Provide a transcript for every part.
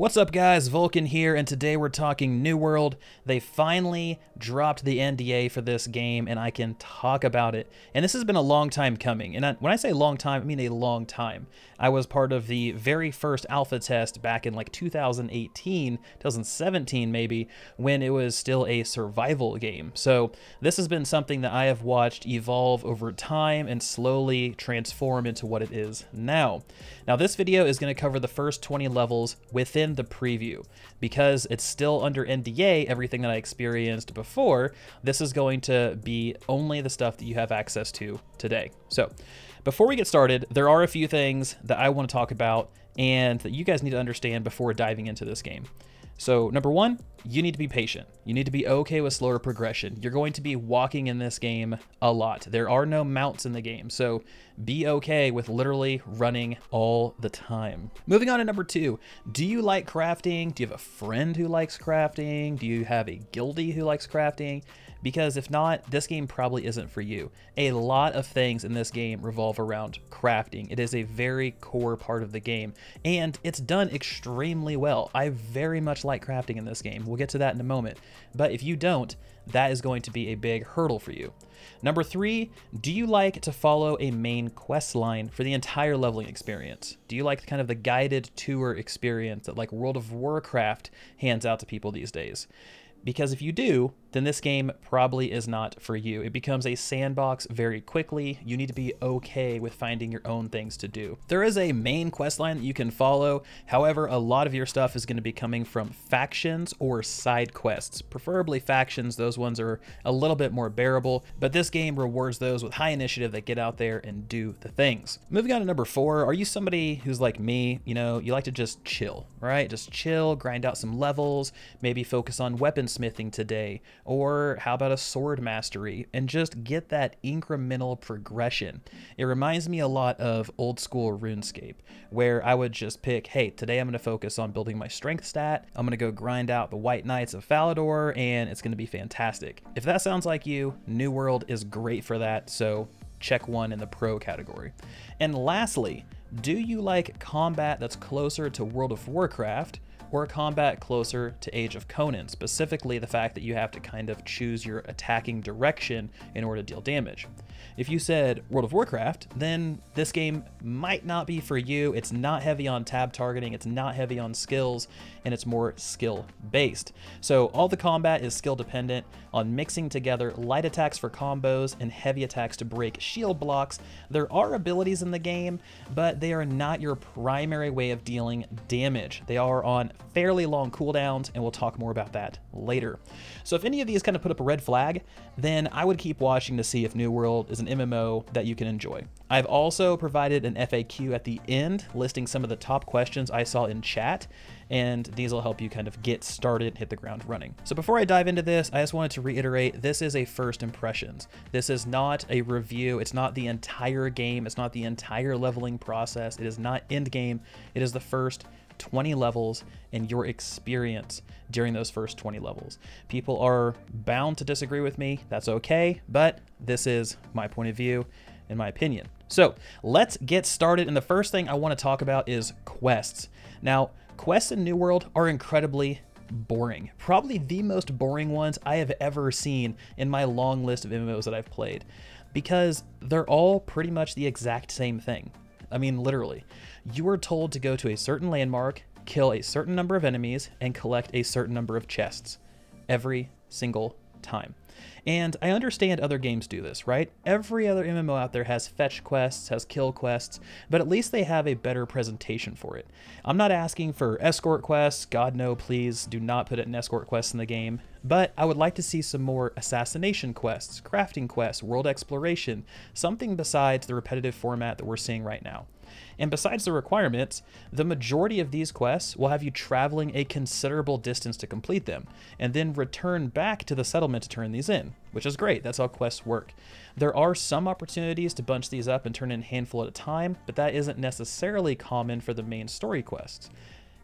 What's up guys, Vulcan here, and today we're talking New World. They finally dropped the NDA for this game, and I can talk about it. And this has been a long time coming, and I, when I say long time, I mean a long time. I was part of the very first alpha test back in like 2018, 2017 maybe, when it was still a survival game. So this has been something that I have watched evolve over time and slowly transform into what it is now. Now this video is going to cover the first 20 levels within in the preview. Because it's still under NDA, everything that I experienced before, this is going to be only the stuff that you have access to today. So before we get started, there are a few things that I want to talk about and that you guys need to understand before diving into this game. So number one, you need to be patient. You need to be okay with slower progression. You're going to be walking in this game a lot. There are no mounts in the game, so be okay with literally running all the time. Moving on to number two, do you like crafting? Do you have a friend who likes crafting? Do you have a guildie who likes crafting? because if not, this game probably isn't for you. A lot of things in this game revolve around crafting. It is a very core part of the game, and it's done extremely well. I very much like crafting in this game. We'll get to that in a moment. But if you don't, that is going to be a big hurdle for you. Number three, do you like to follow a main quest line for the entire leveling experience? Do you like kind of the guided tour experience that like World of Warcraft hands out to people these days? Because if you do, then this game probably is not for you. It becomes a sandbox very quickly. You need to be okay with finding your own things to do. There is a main quest line that you can follow. However, a lot of your stuff is going to be coming from factions or side quests, preferably factions. Those ones are a little bit more bearable, but this game rewards those with high initiative that get out there and do the things. Moving on to number four, are you somebody who's like me? You know, you like to just chill, right? Just chill, grind out some levels, maybe focus on weapons smithing today? Or how about a sword mastery? And just get that incremental progression. It reminds me a lot of old school RuneScape, where I would just pick, hey, today I'm going to focus on building my strength stat. I'm going to go grind out the White Knights of Falador, and it's going to be fantastic. If that sounds like you, New World is great for that, so check one in the pro category. And lastly, do you like combat that's closer to World of Warcraft? or combat closer to Age of Conan, specifically the fact that you have to kind of choose your attacking direction in order to deal damage. If you said World of Warcraft, then this game might not be for you. It's not heavy on tab targeting, it's not heavy on skills, and it's more skill based. So all the combat is skill dependent on mixing together light attacks for combos and heavy attacks to break shield blocks. There are abilities in the game, but they are not your primary way of dealing damage. They are on fairly long cooldowns, and we'll talk more about that later. So if any of these kind of put up a red flag, then I would keep watching to see if New World is an MMO that you can enjoy. I've also provided an FAQ at the end listing some of the top questions I saw in chat, and these will help you kind of get started, hit the ground running. So before I dive into this, I just wanted to reiterate this is a first impressions. This is not a review, it's not the entire game, it's not the entire leveling process, it is not end game, it is the first 20 levels and your experience during those first 20 levels. People are bound to disagree with me, that's okay, but this is my point of view in my opinion. So let's get started. And the first thing I want to talk about is quests. Now, quests in New World are incredibly boring. Probably the most boring ones I have ever seen in my long list of MMOs that I've played because they're all pretty much the exact same thing. I mean, literally. You are told to go to a certain landmark, kill a certain number of enemies, and collect a certain number of chests every single time. And I understand other games do this, right? Every other MMO out there has fetch quests, has kill quests, but at least they have a better presentation for it. I'm not asking for escort quests, god no, please do not put an escort quest in the game, but I would like to see some more assassination quests, crafting quests, world exploration, something besides the repetitive format that we're seeing right now. And besides the requirements, the majority of these quests will have you traveling a considerable distance to complete them, and then return back to the settlement to turn these in, which is great. That's how quests work. There are some opportunities to bunch these up and turn in a handful at a time, but that isn't necessarily common for the main story quests.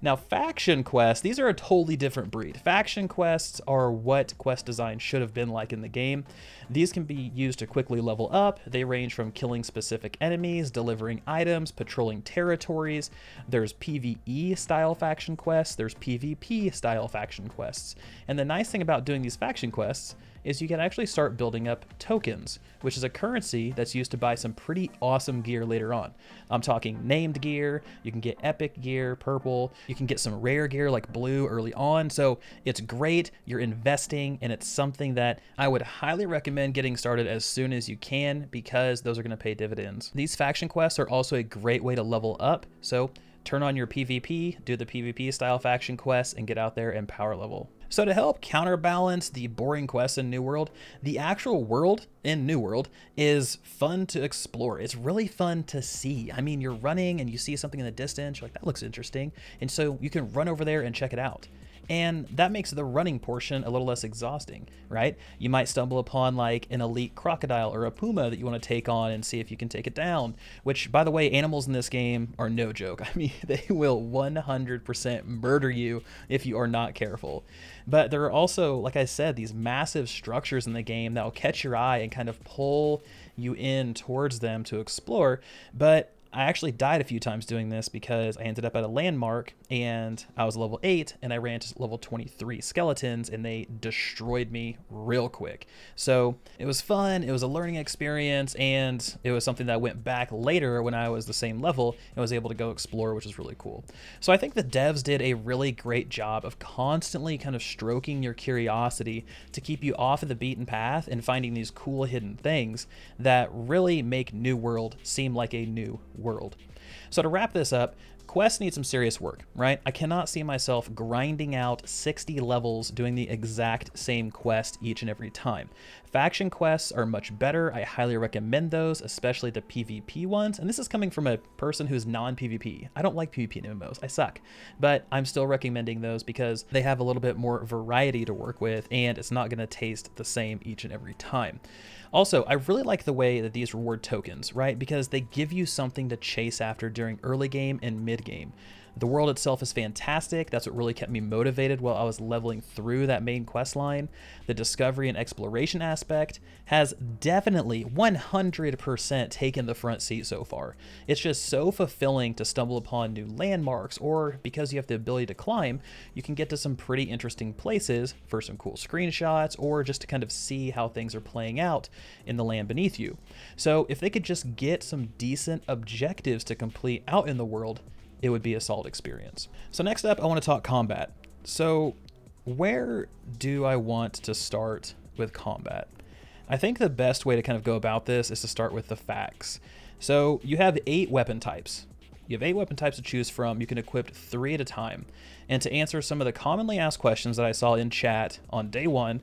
Now, faction quests, these are a totally different breed. Faction quests are what quest design should have been like in the game. These can be used to quickly level up. They range from killing specific enemies, delivering items, patrolling territories. There's PvE style faction quests, there's PvP style faction quests. And the nice thing about doing these faction quests is you can actually start building up tokens, which is a currency that's used to buy some pretty awesome gear later on. I'm talking named gear, you can get epic gear, purple, you can get some rare gear like blue early on. So it's great, you're investing, and it's something that I would highly recommend getting started as soon as you can because those are going to pay dividends. These faction quests are also a great way to level up. So turn on your PvP, do the PvP style faction quests, and get out there and power level. So to help counterbalance the boring quests in New World, the actual world in New World is fun to explore. It's really fun to see. I mean, you're running and you see something in the distance, you're like, that looks interesting. And so you can run over there and check it out and that makes the running portion a little less exhausting, right? You might stumble upon like an elite crocodile or a puma that you want to take on and see if you can take it down, which by the way, animals in this game are no joke. I mean, they will 100% murder you if you are not careful. But there are also, like I said, these massive structures in the game that will catch your eye and kind of pull you in towards them to explore, but I actually died a few times doing this because I ended up at a landmark and I was level 8 and I ran to level 23 skeletons and they destroyed me real quick. So it was fun, it was a learning experience, and it was something that went back later when I was the same level and was able to go explore, which was really cool. So I think the devs did a really great job of constantly kind of stroking your curiosity to keep you off of the beaten path and finding these cool hidden things that really make New World seem like a new world world so to wrap this up, quests need some serious work, right? I cannot see myself grinding out 60 levels doing the exact same quest each and every time. Faction quests are much better. I highly recommend those, especially the PvP ones. And this is coming from a person who's non-PvP. I don't like PvP in MMOs. I suck. But I'm still recommending those because they have a little bit more variety to work with and it's not going to taste the same each and every time. Also, I really like the way that these reward tokens, right? Because they give you something to chase after after during early game and mid game. The world itself is fantastic. That's what really kept me motivated while I was leveling through that main quest line. The discovery and exploration aspect has definitely 100% taken the front seat so far. It's just so fulfilling to stumble upon new landmarks, or because you have the ability to climb, you can get to some pretty interesting places for some cool screenshots, or just to kind of see how things are playing out in the land beneath you. So if they could just get some decent objectives to complete out in the world, it would be a solid experience. So next up, I want to talk combat. So where do I want to start with combat? I think the best way to kind of go about this is to start with the facts. So you have eight weapon types. You have eight weapon types to choose from. You can equip three at a time. And to answer some of the commonly asked questions that I saw in chat on day one,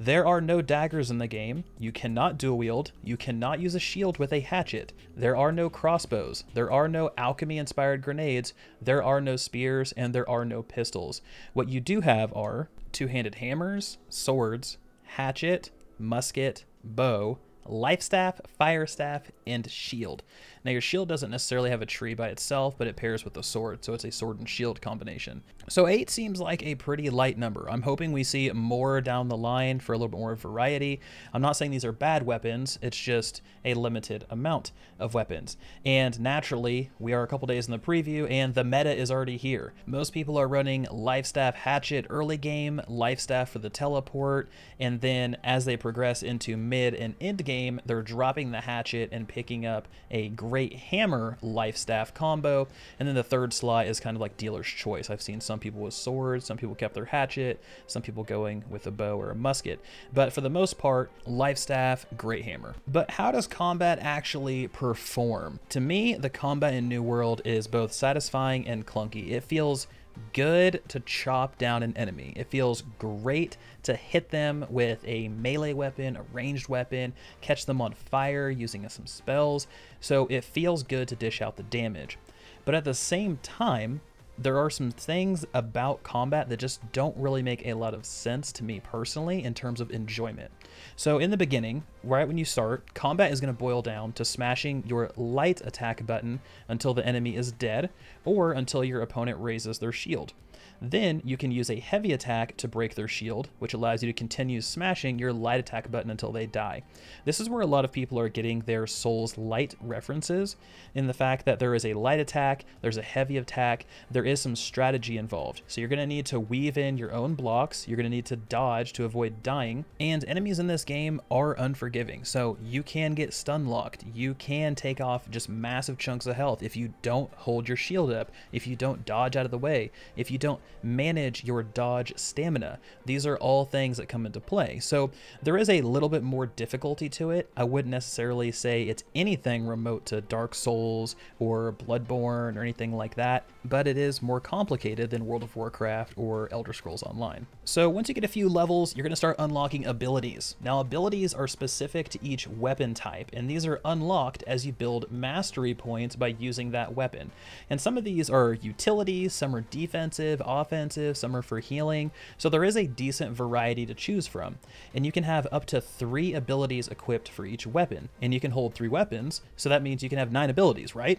there are no daggers in the game, you cannot dual wield, you cannot use a shield with a hatchet, there are no crossbows, there are no alchemy inspired grenades, there are no spears, and there are no pistols. What you do have are two handed hammers, swords, hatchet, musket, bow, life staff, fire staff, and shield. Now your shield doesn't necessarily have a tree by itself, but it pairs with the sword, so it's a sword and shield combination. So eight seems like a pretty light number. I'm hoping we see more down the line for a little bit more variety. I'm not saying these are bad weapons, it's just a limited amount of weapons. And naturally, we are a couple days in the preview and the meta is already here. Most people are running Lifestaff Hatchet early game, Lifestaff for the teleport, and then as they progress into mid and end game, they're dropping the hatchet and picking up a Great Hammer Life Staff combo. And then the third slot is kind of like dealer's choice. I've seen some people with swords, some people kept their hatchet, some people going with a bow or a musket. But for the most part, Life Staff, Great Hammer. But how does combat actually perform? To me, the combat in New World is both satisfying and clunky. It feels good to chop down an enemy. It feels great to hit them with a melee weapon, a ranged weapon, catch them on fire using some spells, so it feels good to dish out the damage. But at the same time, there are some things about combat that just don't really make a lot of sense to me personally in terms of enjoyment. So in the beginning, right when you start, combat is going to boil down to smashing your light attack button until the enemy is dead or until your opponent raises their shield. Then you can use a heavy attack to break their shield, which allows you to continue smashing your light attack button until they die. This is where a lot of people are getting their Souls Light references, in the fact that there is a light attack, there's a heavy attack, there is some strategy involved. So you're going to need to weave in your own blocks, you're going to need to dodge to avoid dying, and enemies in this game are unforgiving, so you can get stun locked, you can take off just massive chunks of health if you don't hold your shield up, if you don't dodge out of the way, if you don't manage your dodge stamina. These are all things that come into play. So there is a little bit more difficulty to it. I wouldn't necessarily say it's anything remote to Dark Souls or Bloodborne or anything like that, but it is more complicated than World of Warcraft or Elder Scrolls Online. So once you get a few levels, you're going to start unlocking abilities. Now abilities are specific to each weapon type, and these are unlocked as you build mastery points by using that weapon. And some of these are utility, some are defensive, offensive, some are for healing, so there is a decent variety to choose from. And you can have up to three abilities equipped for each weapon, and you can hold three weapons, so that means you can have nine abilities, right?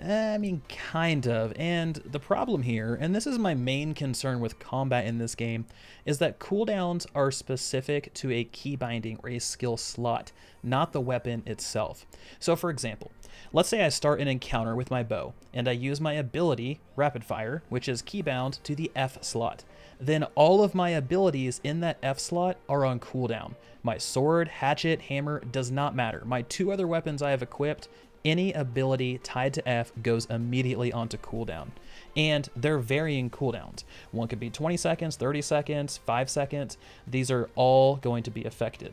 Eh, I mean, kind of. And the problem here, and this is my main concern with combat in this game, is that cooldowns are specific to a keybinding or a skill slot, not the weapon itself. So for example, Let's say I start an encounter with my bow, and I use my ability, Rapid Fire, which is keybound to the F slot. Then all of my abilities in that F slot are on cooldown. My sword, hatchet, hammer does not matter. My two other weapons I have equipped, any ability tied to F goes immediately onto cooldown. And they're varying cooldowns. One could be 20 seconds, 30 seconds, 5 seconds. These are all going to be affected.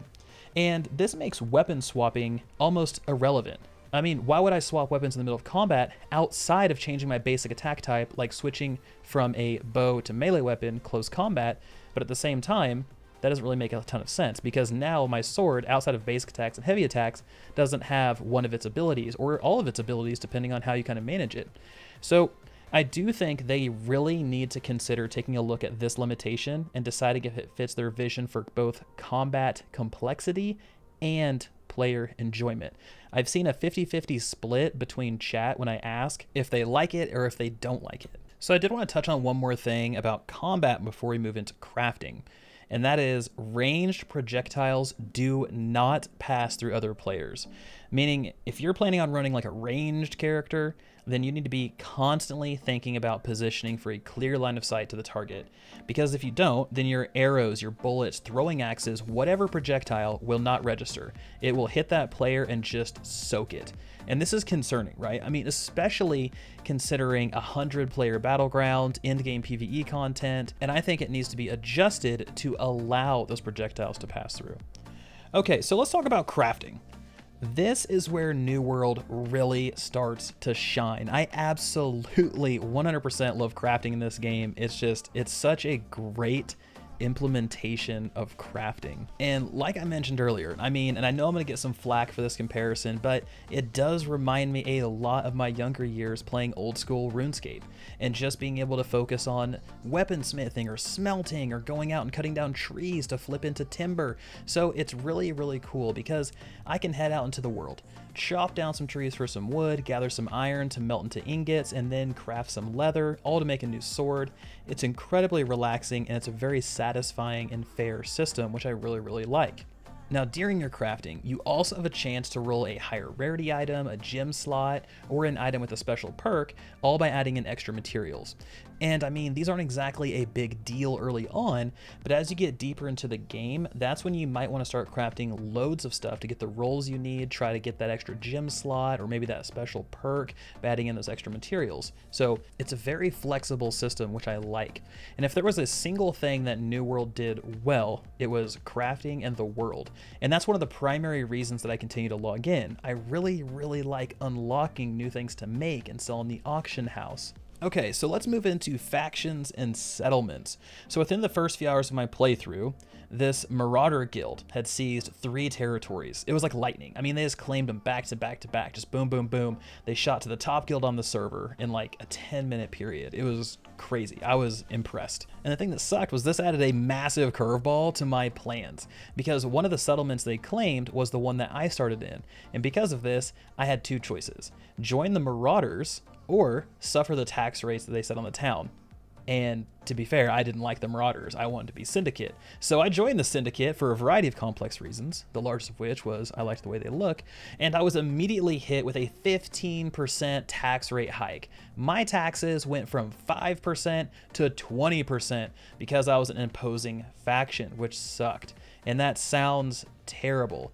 And this makes weapon swapping almost irrelevant I mean, why would I swap weapons in the middle of combat outside of changing my basic attack type, like switching from a bow to melee weapon, close combat, but at the same time, that doesn't really make a ton of sense because now my sword, outside of basic attacks and heavy attacks, doesn't have one of its abilities or all of its abilities depending on how you kind of manage it. So I do think they really need to consider taking a look at this limitation and deciding if it fits their vision for both combat complexity and player enjoyment. I've seen a 50 50 split between chat when I ask if they like it or if they don't like it. So I did want to touch on one more thing about combat before we move into crafting, and that is ranged projectiles do not pass through other players. Meaning, if you're planning on running like a ranged character, then you need to be constantly thinking about positioning for a clear line of sight to the target. Because if you don't, then your arrows, your bullets, throwing axes, whatever projectile will not register. It will hit that player and just soak it. And this is concerning, right? I mean, especially considering a 100 player battleground, end game PvE content, and I think it needs to be adjusted to allow those projectiles to pass through. Okay, so let's talk about crafting. This is where New World really starts to shine. I absolutely 100% love crafting in this game. It's just, it's such a great implementation of crafting. And like I mentioned earlier, I mean, and I know I'm gonna get some flack for this comparison, but it does remind me a lot of my younger years playing old school RuneScape and just being able to focus on weaponsmithing or smelting or going out and cutting down trees to flip into timber. So it's really, really cool because I can head out into the world chop down some trees for some wood, gather some iron to melt into ingots, and then craft some leather, all to make a new sword. It's incredibly relaxing and it's a very satisfying and fair system, which I really, really like. Now during your crafting, you also have a chance to roll a higher rarity item, a gem slot, or an item with a special perk, all by adding in extra materials. And I mean, these aren't exactly a big deal early on, but as you get deeper into the game, that's when you might want to start crafting loads of stuff to get the rolls you need, try to get that extra gem slot, or maybe that special perk, adding in those extra materials. So it's a very flexible system, which I like. And if there was a single thing that New World did well, it was crafting and the world. And that's one of the primary reasons that I continue to log in. I really, really like unlocking new things to make and sell in the auction house. Okay, so let's move into factions and settlements. So within the first few hours of my playthrough, this Marauder Guild had seized three territories. It was like lightning. I mean, they just claimed them back to back to back, just boom, boom, boom. They shot to the top guild on the server in like a 10 minute period. It was crazy. I was impressed. And the thing that sucked was this added a massive curveball to my plans because one of the settlements they claimed was the one that I started in. And because of this, I had two choices join the Marauders or suffer the tax rates that they set on the town. And to be fair, I didn't like the Marauders. I wanted to be Syndicate. So I joined the Syndicate for a variety of complex reasons, the largest of which was I liked the way they look, and I was immediately hit with a 15% tax rate hike. My taxes went from 5% to 20% because I was an imposing faction, which sucked. And that sounds terrible.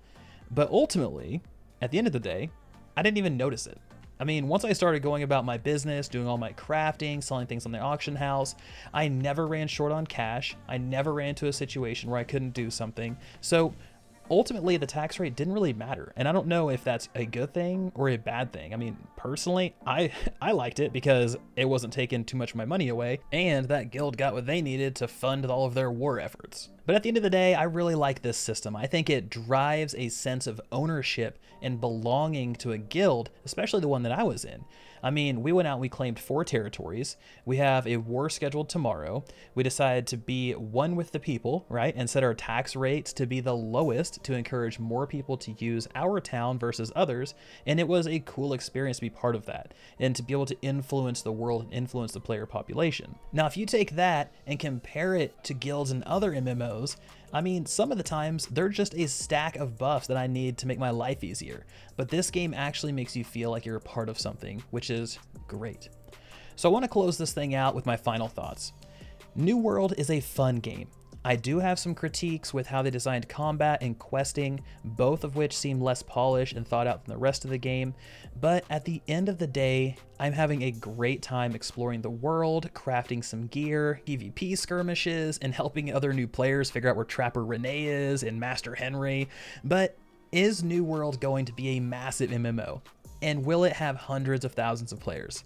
But ultimately, at the end of the day, I didn't even notice it. I mean, once I started going about my business, doing all my crafting, selling things on the auction house, I never ran short on cash. I never ran into a situation where I couldn't do something. So ultimately the tax rate didn't really matter. And I don't know if that's a good thing or a bad thing. I mean, personally, I I liked it because it wasn't taking too much of my money away and that guild got what they needed to fund all of their war efforts. But at the end of the day, I really like this system. I think it drives a sense of ownership and belonging to a guild, especially the one that I was in. I mean, we went out and we claimed four territories. We have a war scheduled tomorrow. We decided to be one with the people, right? And set our tax rates to be the lowest to encourage more people to use our town versus others. And it was a cool experience to be part of that and to be able to influence the world and influence the player population. Now, if you take that and compare it to guilds and other MMOs, I mean, some of the times, they're just a stack of buffs that I need to make my life easier, but this game actually makes you feel like you're a part of something, which is great. So I want to close this thing out with my final thoughts. New World is a fun game. I do have some critiques with how they designed combat and questing, both of which seem less polished and thought out than the rest of the game, but at the end of the day, I'm having a great time exploring the world, crafting some gear, EVP skirmishes, and helping other new players figure out where Trapper Renee is and Master Henry, but is New World going to be a massive MMO? And will it have hundreds of thousands of players?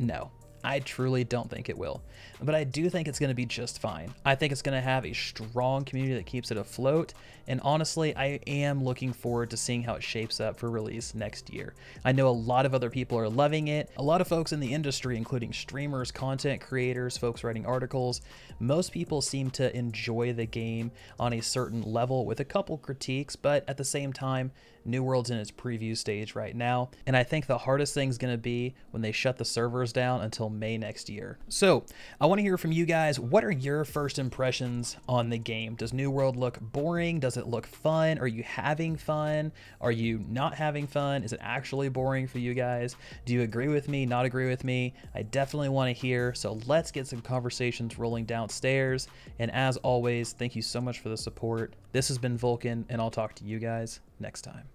No, I truly don't think it will but I do think it's going to be just fine. I think it's going to have a strong community that keeps it afloat, and honestly, I am looking forward to seeing how it shapes up for release next year. I know a lot of other people are loving it. A lot of folks in the industry, including streamers, content creators, folks writing articles, most people seem to enjoy the game on a certain level with a couple critiques, but at the same time, New World's in its preview stage right now, and I think the hardest thing is going to be when they shut the servers down until May next year. So, I want want to hear from you guys. What are your first impressions on the game? Does New World look boring? Does it look fun? Are you having fun? Are you not having fun? Is it actually boring for you guys? Do you agree with me? Not agree with me? I definitely want to hear. So let's get some conversations rolling downstairs. And as always, thank you so much for the support. This has been Vulcan, and I'll talk to you guys next time.